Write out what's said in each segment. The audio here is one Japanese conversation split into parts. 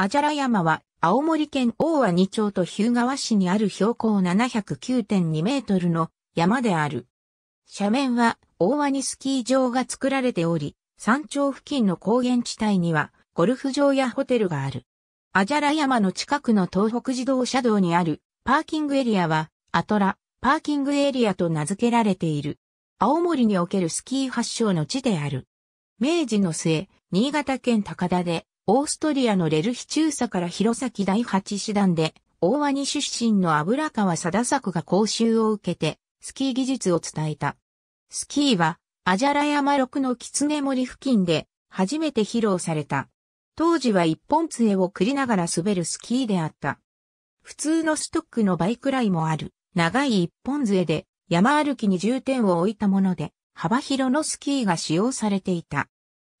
アジャラ山は、青森県大和二町と日向市にある標高709.2メートルの山である。斜面は大和にスキー場が作られており、山頂付近の高原地帯にはゴルフ場やホテルがある。アジャラ山の近くの東北自動車道にあるパーキングエリアはアトラパーキングエリアと名付けられている。青森におけるスキー発祥の地である。明治の末、新潟県高田でオーストリアのレルヒ中佐から弘前第8師団で、大和に出身の油川貞作が講習を受けて、スキー技術を伝えた。スキーは、アジャラ山6の狐森付近で、初めて披露された。当時は一本杖を繰りながら滑るスキーであった。普通のストックの倍くらいもある、長い一本杖で、山歩きに重点を置いたもので、幅広のスキーが使用されていた。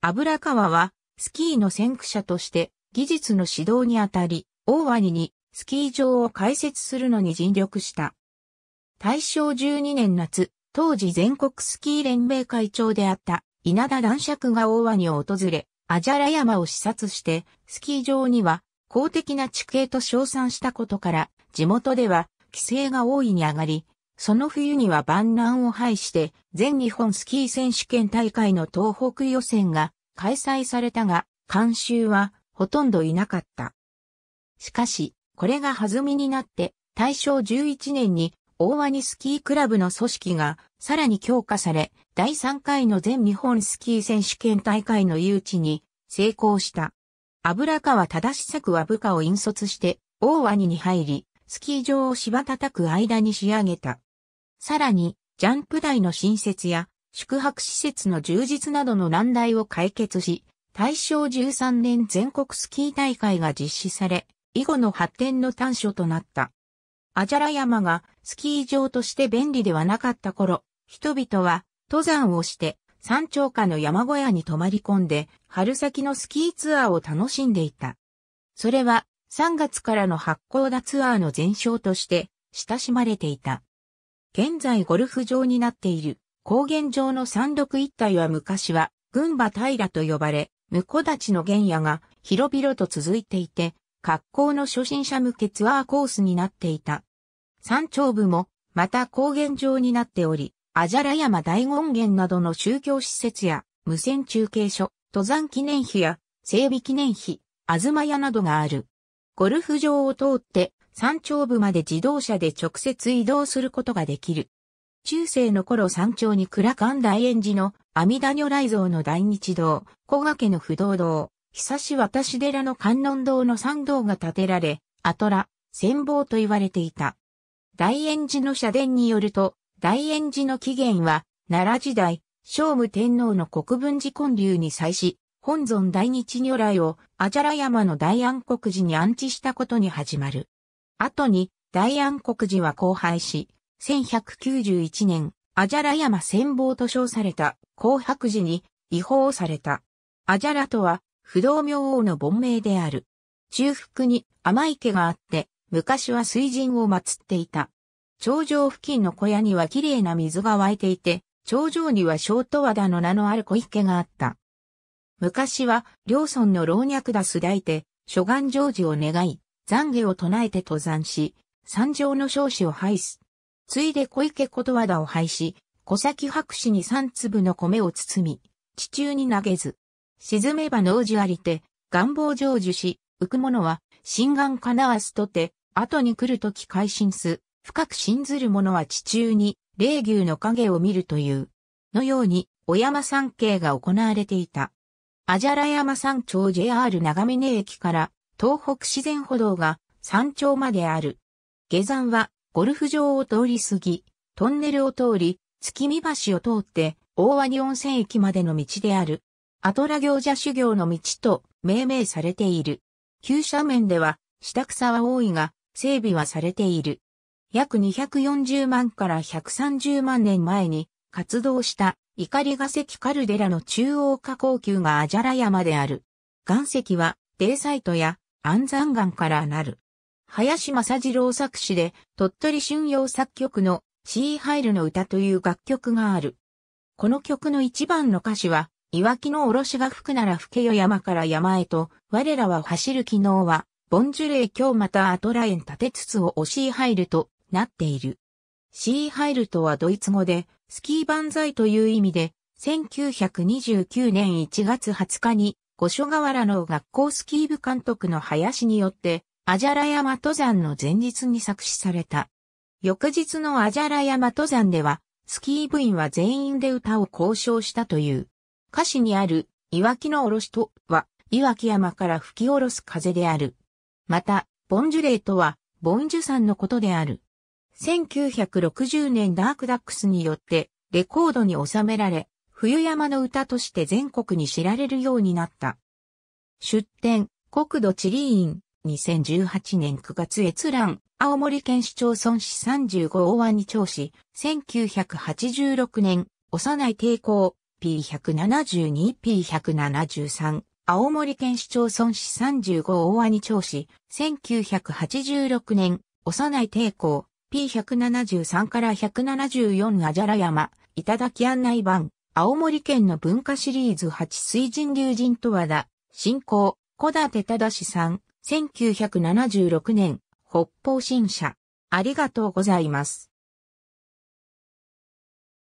油川は、スキーの先駆者として技術の指導にあたり、大和にスキー場を開設するのに尽力した。大正12年夏、当時全国スキー連盟会長であった稲田男爵が大和を訪れ、アジャラ山を視察して、スキー場には公的な地形と称賛したことから、地元では規制が大いに上がり、その冬には万難を排して、全日本スキー選手権大会の東北予選が開催されたが、監修はほとんどいなかった。しかし、これが弾みになって、大正11年に大和にスキークラブの組織がさらに強化され、第3回の全日本スキー選手権大会の誘致に成功した。油川正作は部下を引率して大和にに入り、スキー場を芝叩く間に仕上げた。さらに、ジャンプ台の新設や宿泊施設の充実などの難題を解決し、大正13年全国スキー大会が実施され、以後の発展の端緒となった。アジャラ山がスキー場として便利ではなかった頃、人々は登山をして山頂下の山小屋に泊まり込んで春先のスキーツアーを楽しんでいた。それは3月からの八甲田ツアーの前哨として親しまれていた。現在ゴルフ場になっている高原上の山麓一帯は昔は群馬平と呼ばれ、向立の原野が広々と続いていて、格好の初心者向けツアーコースになっていた。山頂部もまた高原上になっており、あじゃら山大権現などの宗教施設や無線中継所、登山記念碑や整備記念碑、あずま屋などがある。ゴルフ場を通って山頂部まで自動車で直接移動することができる。中世の頃山頂に倉館大円寺の阿弥陀如来像の大日堂、小掛家の不動堂、久し渡し寺の観音堂の参道が建てられ、アトラ、戦望と言われていた。大円寺の社殿によると、大円寺の起源は、奈良時代、聖武天皇の国分寺建立に際し、本尊大日如来を阿ジャラ山の大安国寺に安置したことに始まる。後に、大安国寺は荒廃し、1191年、アジャラ山戦亡と称された、紅白寺に、違法された。アジャラとは、不動明王の盆名である。中腹に甘い毛があって、昔は水神を祀っていた。頂上付近の小屋には綺麗な水が湧いていて、頂上にはショート和田の名のある小池があった。昔は、両村の老若だす抱いて、諸願成就を願い、懺悔を唱えて登山し、山上の少子を排す。ついで小池ことわだを廃止、小崎白紙に三粒の米を包み、地中に投げず、沈めば農事ありて、願望成就し、浮く者は、心願かなわすとて、後に来るとき改心す、深く信ずる者は地中に、霊牛の影を見るという、のように、お山山系が行われていた。あじゃら山山頂 JR 長峰駅から、東北自然歩道が山頂まである。下山はゴルフ場を通り過ぎ、トンネルを通り、月見橋を通って、大和に温泉駅までの道である。アトラ行者修行の道と命名されている。急斜面では、下草は多いが、整備はされている。約240万から130万年前に活動した怒り化石カルデラの中央下高級がアジャラ山である。岩石は、デイサイトや安山岩からなる。林正次郎作詞で、鳥取春陽作曲のシーハイルの歌という楽曲がある。この曲の一番の歌詞は、いわきのおろしが吹くなら吹けよ山から山へと、我らは走る昨日は、ボンジュレー今日またアトラエン立てつつを押し入るとなっている。シーハイルとはドイツ語で、スキー万歳という意味で、1929年1月20日に、五所川原の学校スキー部監督の林によって、アジャラ山登山の前日に作詞された。翌日のアジャラ山登山では、スキー部員は全員で歌を交渉したという。歌詞にある、岩木のおろしとは、岩木山から吹き下ろす風である。また、ボンジュレーとは、ボンジュ山のことである。1960年ダークダックスによって、レコードに収められ、冬山の歌として全国に知られるようになった。出展、国土地理院、2018年9月閲覧、青森県市町村市35大和に町市、1986年、幼い抵抗、P172、P173、青森県市町村市35大和に町市、1986年、幼い抵抗、P173 から174アジャラ山、だき案内版、青森県の文化シリーズ8水神竜人と和田、信仰、小立忠さん、1976年、北方新社。ありがとうございます。